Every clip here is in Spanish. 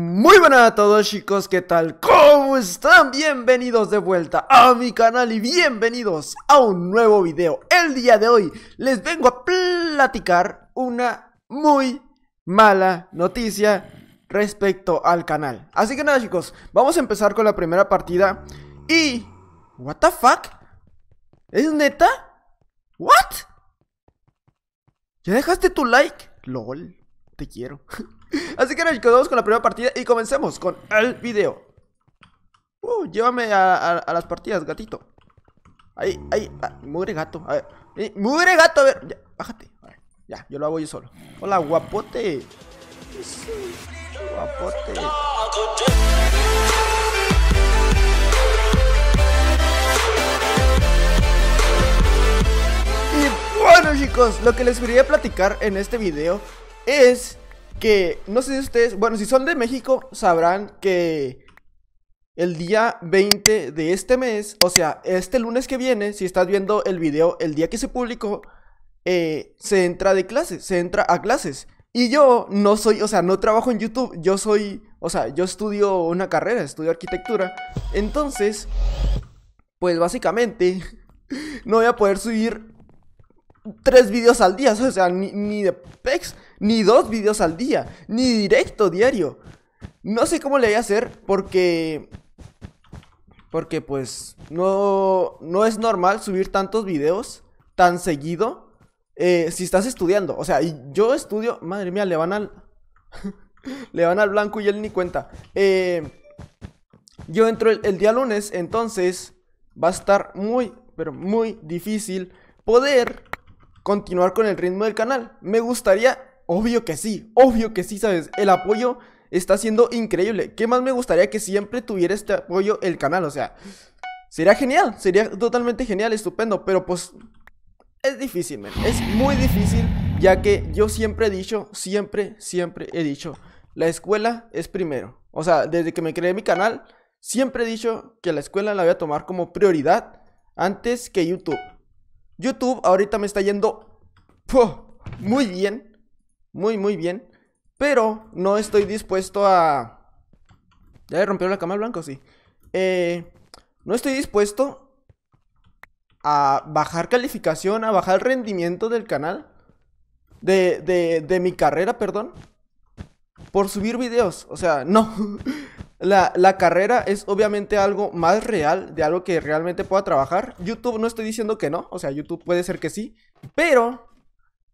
Muy buenas a todos chicos, ¿qué tal? ¿Cómo están? Bienvenidos de vuelta a mi canal y bienvenidos a un nuevo video. El día de hoy les vengo a platicar una muy mala noticia respecto al canal. Así que nada chicos, vamos a empezar con la primera partida y... ¿What the fuck? ¿Es neta? ¿What? ¿Ya dejaste tu like? LOL, te quiero. Así que nos quedamos con la primera partida y comencemos con el video. Uh, llévame a, las partidas, gatito. Ahí, ahí, ah, mugre gato. A ver, eh, gato, a ver, ya, bájate. ya, yo lo hago yo solo. Hola, guapote. guapote. Y bueno, chicos, lo que les quería platicar en este video es que no sé si ustedes, bueno, si son de México, sabrán que el día 20 de este mes, o sea, este lunes que viene, si estás viendo el video el día que se publicó, eh, se entra de clases, se entra a clases. Y yo no soy, o sea, no trabajo en YouTube, yo soy, o sea, yo estudio una carrera, estudio arquitectura. Entonces, pues básicamente, no voy a poder subir tres videos al día, o sea, ni, de pex, ni dos videos al día, ni directo diario. No sé cómo le voy a hacer porque... Porque pues no, no es normal subir tantos videos tan seguido eh, si estás estudiando. O sea, yo estudio, madre mía, le van al... le van al blanco y él ni cuenta. Eh, yo entro el día lunes, entonces va a estar muy, pero muy difícil poder continuar con el ritmo del canal? Me gustaría, obvio que sí, obvio que sí, ¿sabes? El apoyo está siendo increíble. ¿Qué más me gustaría que siempre tuviera este apoyo el canal? O sea, sería genial, sería totalmente genial, estupendo, pero pues es difícil, es muy difícil, ya que yo siempre he dicho, siempre, siempre he dicho, la escuela es primero. O sea, desde que me creé mi canal, siempre he dicho que la escuela la voy a tomar como prioridad antes que YouTube. YouTube ahorita me está yendo muy bien. Muy, muy bien. Pero no estoy dispuesto a... ¿Ya le rompió la cama al blanco? Sí. Eh, no estoy dispuesto a bajar calificación, a bajar rendimiento del canal. De, de, de mi carrera, perdón. Por subir videos. O sea, no. la, carrera es obviamente algo más real, de algo que realmente pueda trabajar. YouTube no estoy diciendo que no, o sea, YouTube puede ser que sí, pero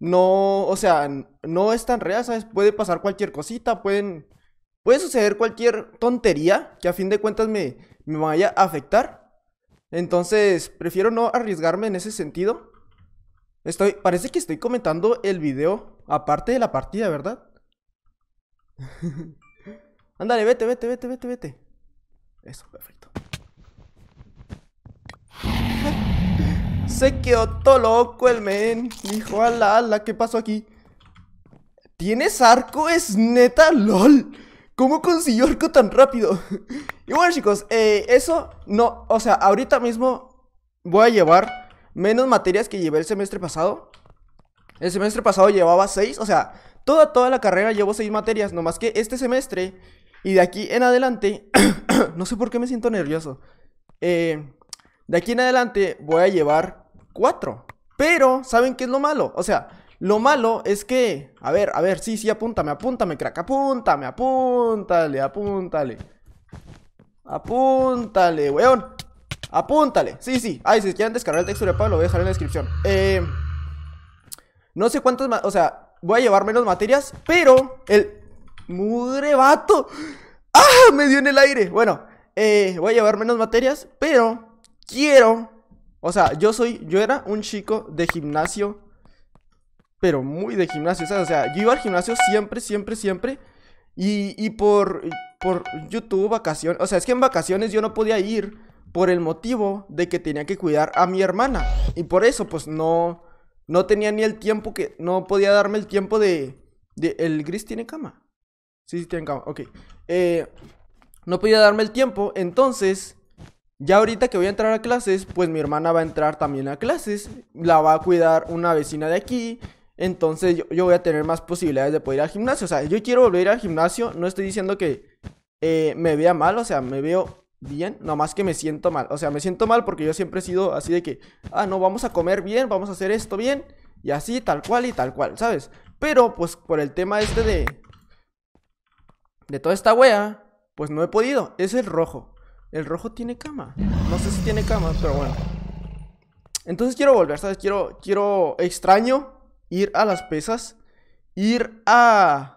no, o sea, no es tan real, ¿sabes? Puede pasar cualquier cosita, pueden, puede suceder cualquier tontería que a fin de cuentas me, me vaya a afectar. Entonces, prefiero no arriesgarme en ese sentido. Estoy, parece que estoy comentando el video aparte de la partida, ¿verdad? Ándale, vete, vete, vete, vete, vete. Eso, perfecto. Se quedó todo loco el men. Dijo, ala, ala, ¿qué pasó aquí? ¿Tienes arco? Es neta, lol. ¿Cómo consiguió arco tan rápido? y bueno, chicos, eh, eso no. O sea, ahorita mismo voy a llevar menos materias que llevé el semestre pasado. El semestre pasado llevaba seis. O sea, toda, toda la carrera llevo seis materias. Nomás que este semestre y de aquí en adelante, no sé por qué me siento nervioso. Eh, de aquí en adelante voy a llevar cuatro. Pero, ¿saben qué es lo malo? O sea, lo malo es que, a ver, a ver, sí, sí, apúntame, apúntame, crack, apúntame, apúntale, apúntale. Apúntale, weón. Apúntale. Sí, sí. Ay, si quieren descargar el texto de Pablo, lo voy a dejar en la descripción. Eh, no sé cuántos, o sea, voy a llevar menos materias, pero el ¡Mugre vato! ¡Ah! Me dio en el aire. Bueno, eh, voy a llevar menos materias, pero quiero. O sea, yo soy. Yo era un chico de gimnasio. Pero muy de gimnasio, O sea, yo iba al gimnasio siempre, siempre, siempre. Y, por, por YouTube, vacaciones. O sea, es que en vacaciones yo no podía ir por el motivo de que tenía que cuidar a mi hermana. Y por eso, pues no. No tenía ni el tiempo que. No podía darme el tiempo de ¿El gris tiene cama? Sí, sí, tienen Ok. Eh, no podía darme el tiempo, entonces... Ya ahorita que voy a entrar a clases, pues mi hermana va a entrar también a clases. La va a cuidar una vecina de aquí. Entonces yo, voy a tener más posibilidades de poder ir al gimnasio. O sea, yo quiero volver al gimnasio. No estoy diciendo que eh, me vea mal. O sea, me veo bien. Nomás que me siento mal. O sea, me siento mal porque yo siempre he sido así de que, ah, no, vamos a comer bien, vamos a hacer esto bien. Y así, tal cual y tal cual, ¿sabes? Pero pues por el tema este de, de toda esta wea, pues no he podido. Es el rojo. El rojo tiene cama. No sé si tiene cama, pero bueno. Entonces quiero volver, ¿sabes? Quiero, quiero, extraño ir a las pesas, ir a...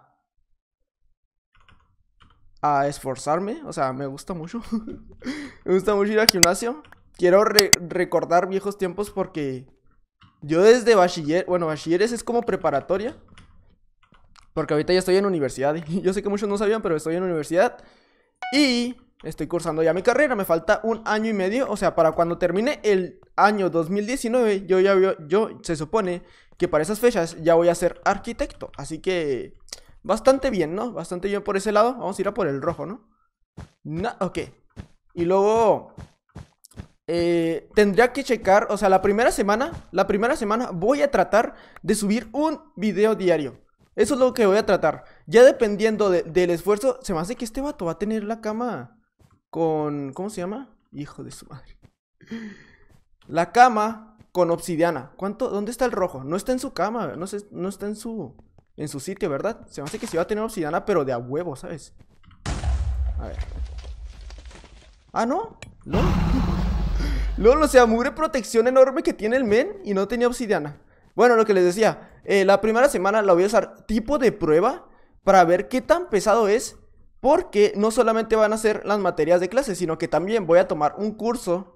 A esforzarme, o sea, me gusta mucho. me gusta mucho ir al gimnasio. Quiero recordar viejos tiempos porque yo desde bachiller, bueno, bachilleres es como preparatoria. Porque ahorita ya estoy en universidad. yo sé que muchos no sabían, pero estoy en universidad. Y estoy cursando ya mi carrera. Me falta un año y medio. O sea, para cuando termine el año 2019, yo ya veo, yo se supone que para esas fechas ya voy a ser arquitecto. Así que bastante bien, ¿no? Bastante bien por ese lado. Vamos a ir a por el rojo, ¿no? No, ok. Y luego eh, tendría que checar, o sea, la primera semana, la primera semana voy a tratar de subir un video diario. Eso es lo que voy a tratar. Ya dependiendo del esfuerzo, se me hace que este vato va a tener la cama con... ¿Cómo se llama? Hijo de su madre. La cama con obsidiana. ¿Cuánto? ¿Dónde está el rojo? No está en su cama, no, no está en su... En su sitio, ¿verdad? Se me hace que sí va a tener obsidiana, pero de a huevo, ¿sabes? A ver. Ah, ¿no? ¿No? Lolo, o sea, mugre protección enorme que tiene el men y no tenía obsidiana. Bueno, lo que les decía, eh, la primera semana la voy a usar tipo de prueba para ver qué tan pesado es, porque no solamente van a ser las materias de clase, sino que también voy a tomar un curso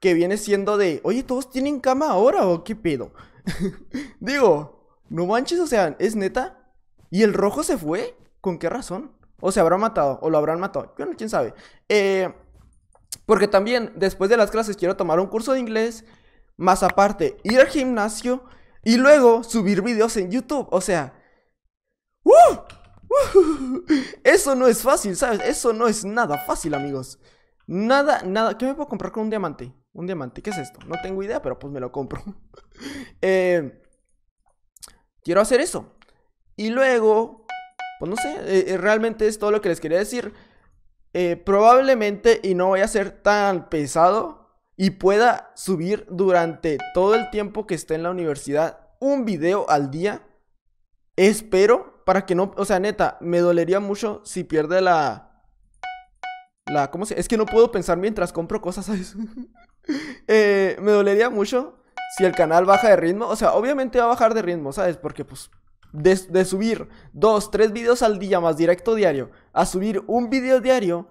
que viene siendo de, oye, ¿todos tienen cama ahora o qué pedo? Digo, no manches, o sea, ¿es neta? ¿Y el rojo se fue? ¿Con qué razón? O se habrá matado, o lo habrán matado, bueno, quién sabe. Eh, porque también, después de las clases, quiero tomar un curso de inglés, más aparte, ir al gimnasio y luego subir videos en YouTube. O sea. ¡uh! Eso no es fácil, ¿sabes? Eso no es nada fácil, amigos. Nada, nada. ¿Qué me puedo comprar con un diamante? Un diamante, ¿qué es esto? No tengo idea, pero pues me lo compro. Eh, quiero hacer eso. Y luego, pues no sé, eh, eh, realmente es todo lo que les quería decir. probablemente, y no voy a ser tan pesado, y pueda subir durante todo el tiempo que esté en la universidad un video al día. Espero para que no, o sea, neta, me dolería mucho si pierde la la ¿cómo se? Es que no puedo pensar mientras compro cosas, ¿sabes? Eh, me dolería mucho si el canal baja de ritmo, o sea, obviamente va a bajar de ritmo, ¿sabes? Porque pues de, de subir dos, tres videos al día más directo diario a subir un video diario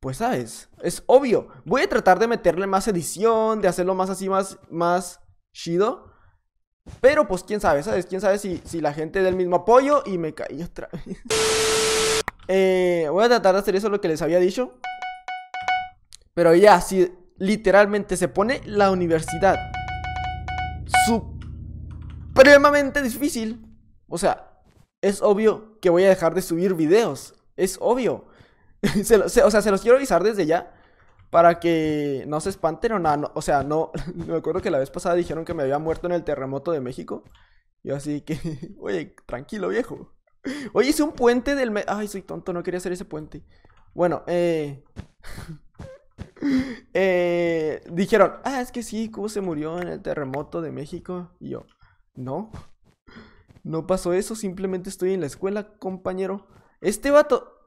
pues sabes, es obvio. Voy a tratar de meterle más edición, de hacerlo más así, más, más chido. Pero pues quién sabe, ¿sabes? Quién sabe si, si la gente del mismo apoyo y me caí otra vez. eh, voy a tratar de hacer eso lo que les había dicho. Pero ya, si literalmente se pone la universidad supremamente difícil. O sea, es obvio que voy a dejar de subir videos. Es obvio. o sea, se los quiero avisar desde ya para que no se espanten o nada. No, o sea, no, me acuerdo que la vez pasada dijeron que me había muerto en el terremoto de México. Yo así que, oye, tranquilo viejo. Oye, hice un puente del... Ay, soy tonto, no quería hacer ese puente. Bueno, eh... eh... Dijeron, ah, es que sí, Cubo se murió en el terremoto de México. Y yo, no. No pasó eso, simplemente estoy en la escuela, compañero. Este vato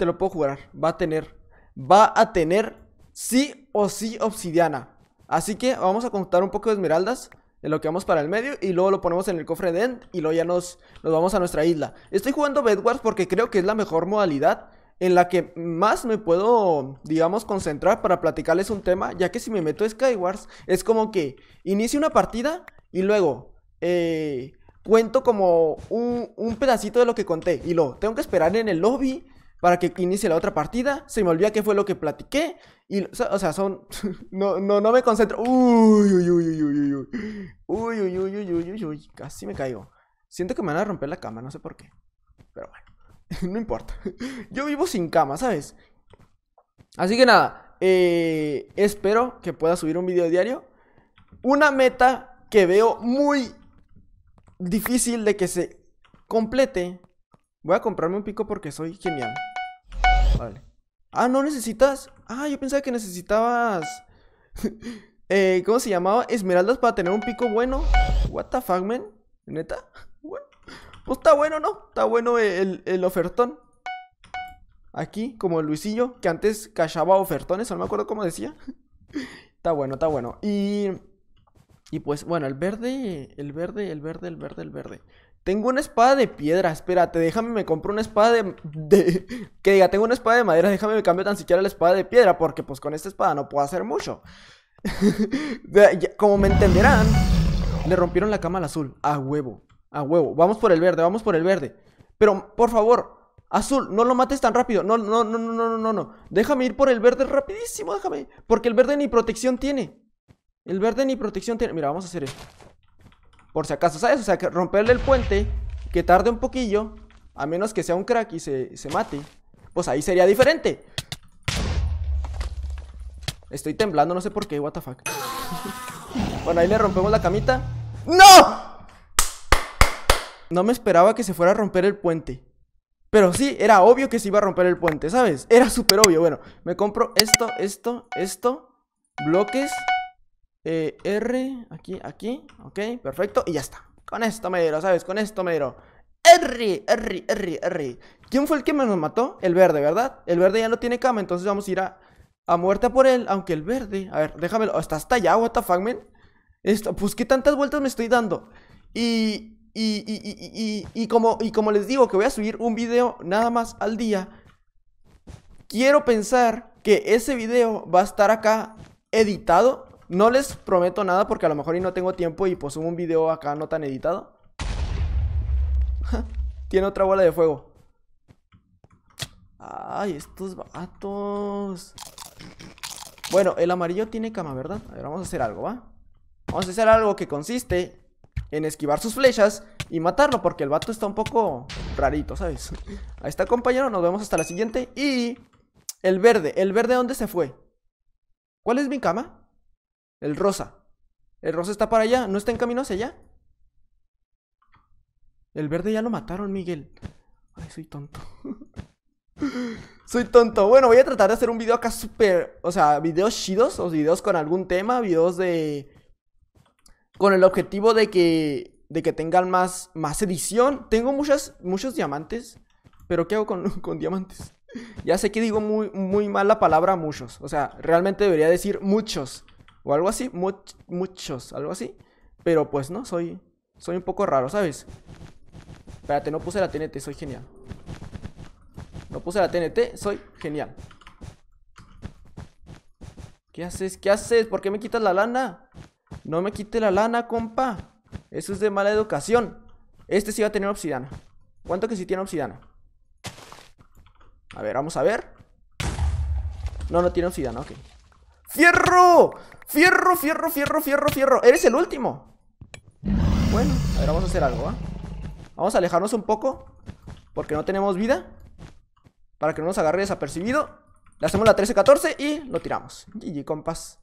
te lo puedo jugar, va a tener, va a tener sí o sí obsidiana. Así que vamos a contar un poco de esmeraldas En lo que vamos para el medio y luego lo ponemos en el cofre de End y luego ya nos, nos vamos a nuestra isla. Estoy jugando Bedwars porque creo que es la mejor modalidad en la que más me puedo, digamos, concentrar para platicarles un tema, ya que si me meto a Skywars es como que inicio una partida y luego eh, cuento como un, un pedacito de lo que conté y lo tengo que esperar en el lobby para que inicie la otra partida. Se me olvida qué fue lo que platiqué. Y, o sea, son. No, no, no me concentro. Uy, uy, uy, uy, uy, uy. Uy, uy, uy, uy, uy, uy, uy. Casi me caigo. Siento que me van a romper la cama, no sé por qué. Pero bueno, no importa. Yo vivo sin cama, ¿sabes? Así que nada, eh, espero que pueda subir un video diario. Una meta que veo muy difícil de que se complete. Voy a comprarme un pico porque soy genial. Ah, ¿no necesitas? Ah, yo pensaba que necesitabas... Eh, ¿Cómo se llamaba? Esmeraldas para tener un pico bueno. What the fuck, man. ¿Neta? Pues está bueno, ¿no? Está bueno el, el ofertón. Aquí, como el Luisillo, que antes cachaba ofertones, no me acuerdo cómo decía. está bueno, está bueno. Y... Y pues, bueno, el verde, el verde, el verde, el verde, el verde. Tengo una espada de piedra, espérate, déjame, me compro una espada de, Que diga, tengo una espada de madera, déjame, me cambio tan siquiera la espada de piedra, porque pues con esta espada no puedo hacer mucho. Como me entenderán, le rompieron la cama al azul. A huevo, a huevo. Vamos por el verde, vamos por el verde. Pero, por favor, azul, no lo mates tan rápido. No, no, no, no, no, no, no. Déjame ir por el verde rapidísimo, déjame. Porque el verde ni protección tiene. El verde ni protección tiene. Mira, vamos a hacer esto. Por si acaso, ¿sabes? O sea, que romperle el puente, que tarde un poquillo, a menos que sea un crack y se, se mate, pues ahí sería diferente. Estoy temblando, no sé por qué, what the fuck. bueno, ahí le rompemos la camita. ¡No! No me esperaba que se fuera a romper el puente. Pero sí, era obvio que se iba a romper el puente, ¿sabes? Era súper obvio. Bueno, me compro esto, esto, esto, bloques, eh, R, aquí, aquí, ok, perfecto, y ya está. Con esto me dieron, ¿sabes? Con esto me dieron. R, R, R, R. ¿Quién fue el que me nos mató? El verde, ¿verdad? El verde ya no tiene cama, entonces vamos a ir a, a muerte por él. Aunque el verde, a ver, déjamelo. Está hasta allá, what the Esto, pues qué tantas vueltas me estoy dando. Y, y, y, y, y, como, y como les digo que voy a subir un video nada más al día, quiero pensar que ese video va a estar acá editado no les prometo nada porque a lo mejor y no tengo tiempo y pues subo un video acá no tan editado. Tiene otra bola de fuego. Ay, estos vatos. Bueno, el amarillo tiene cama, ¿verdad? A ver, vamos a hacer algo, ¿va? Vamos a hacer algo que consiste en esquivar sus flechas y matarlo porque el vato está un poco rarito, ¿sabes? Ahí está, compañero. Nos vemos hasta la siguiente. Y el verde. ¿El verde dónde se fue? ¿Cuál es mi cama? El rosa. El rosa está para allá, no está en camino hacia allá. El verde ya lo mataron, Miguel. Ay, soy tonto. soy tonto. Bueno, voy a tratar de hacer un video acá súper. O sea, videos chidos o videos con algún tema, videos de. Con el objetivo de que. De que tengan más, más edición. Tengo muchas, muchos diamantes. Pero ¿qué hago con, diamantes? Ya sé que digo muy, muy mal la palabra muchos. O sea, realmente debería decir muchos o algo así, muchos, algo así. Pero pues no, soy, soy un poco raro, ¿sabes? Espérate, no puse la TNT, soy genial. No puse la TNT, soy genial. ¿Qué haces? ¿Qué haces? ¿Por qué me quitas la lana? No me quite la lana, compa. Eso es de mala educación. Este sí va a tener obsidiana. ¿Cuánto que sí tiene obsidiana? A ver, vamos a ver. No, no tiene obsidiana, ok. ¡Fierro! Fierro, fierro, fierro, fierro, fierro Eres el último Bueno, a ver, vamos a hacer algo, Vamos a alejarnos un poco Porque no tenemos vida Para que no nos agarre desapercibido Le hacemos la 13-14 y lo tiramos GG, compas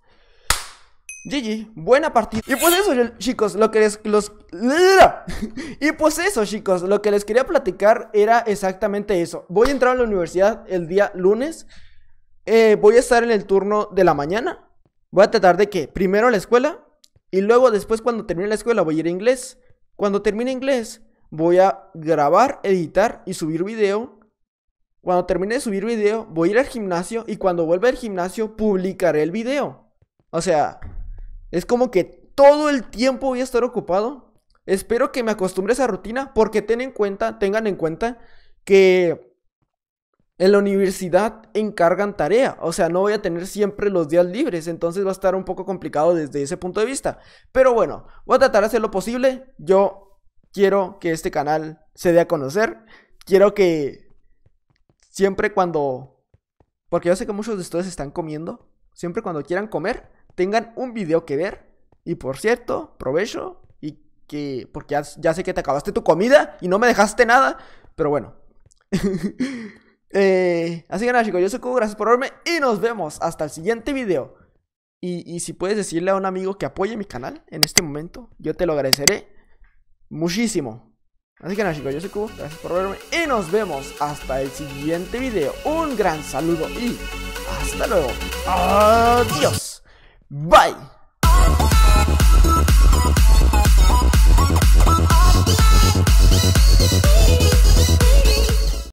GG, buena partida. Y pues eso, chicos, lo que les los Y pues eso, chicos, lo que les quería platicar era exactamente eso. Voy a entrar a la universidad el día lunes. Eh, voy a estar en el turno de la mañana. Voy a tratar de que primero la escuela y luego después cuando termine la escuela voy a ir a inglés. Cuando termine inglés voy a grabar, editar y subir video. Cuando termine de subir video voy a ir al gimnasio y cuando vuelva al gimnasio publicaré el video. O sea, es como que todo el tiempo voy a estar ocupado. Espero que me acostumbre a esa rutina porque ten en cuenta, tengan en cuenta que en la universidad encargan tarea, o sea, no voy a tener siempre los días libres, entonces va a estar un poco complicado desde ese punto de vista. Pero bueno, voy a tratar de hacer lo posible. Yo quiero que este canal se dé a conocer. Quiero que siempre cuando... Porque yo sé que muchos de ustedes están comiendo. Siempre cuando quieran comer, tengan un video que ver. Y por cierto, provecho. Y que... Porque ya, sé que te acabaste tu comida y no me dejaste nada. Pero bueno. Eh, así que nada, chicos, yo soy Kubo, gracias por verme y nos vemos hasta el siguiente video. Y, si puedes decirle a un amigo que apoye mi canal en este momento, yo te lo agradeceré muchísimo. Así que nada, chicos, yo soy Kubo gracias por verme y nos vemos hasta el siguiente video. Un gran saludo y hasta luego. Adiós. Bye.